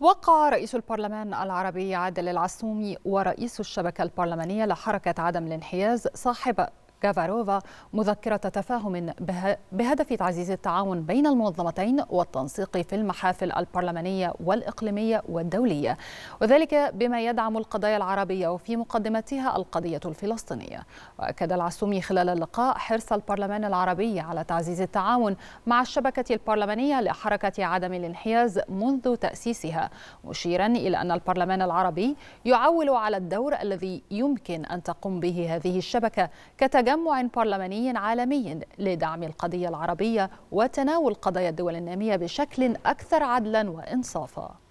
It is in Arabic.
وقع رئيس البرلمان العربي عادل العسومي ورئيس الشبكة البرلمانية لحركة عدم الانحياز صاحب جافاروفا مذكرة تفاهم بهدف تعزيز التعاون بين المنظمتين والتنسيق في المحافل البرلمانية والإقليمية والدولية وذلك بما يدعم القضايا العربية وفي مقدمتها القضية الفلسطينية وأكد العسومي خلال اللقاء حرص البرلمان العربي على تعزيز التعاون مع الشبكة البرلمانية لحركة عدم الانحياز منذ تأسيسها مشيرا إلى أن البرلمان العربي يعول على الدور الذي يمكن أن تقوم به هذه الشبكة كتجارب تجمع برلماني عالمي لدعم القضية العربية وتناول قضايا الدول النامية بشكل أكثر عدلا وإنصافا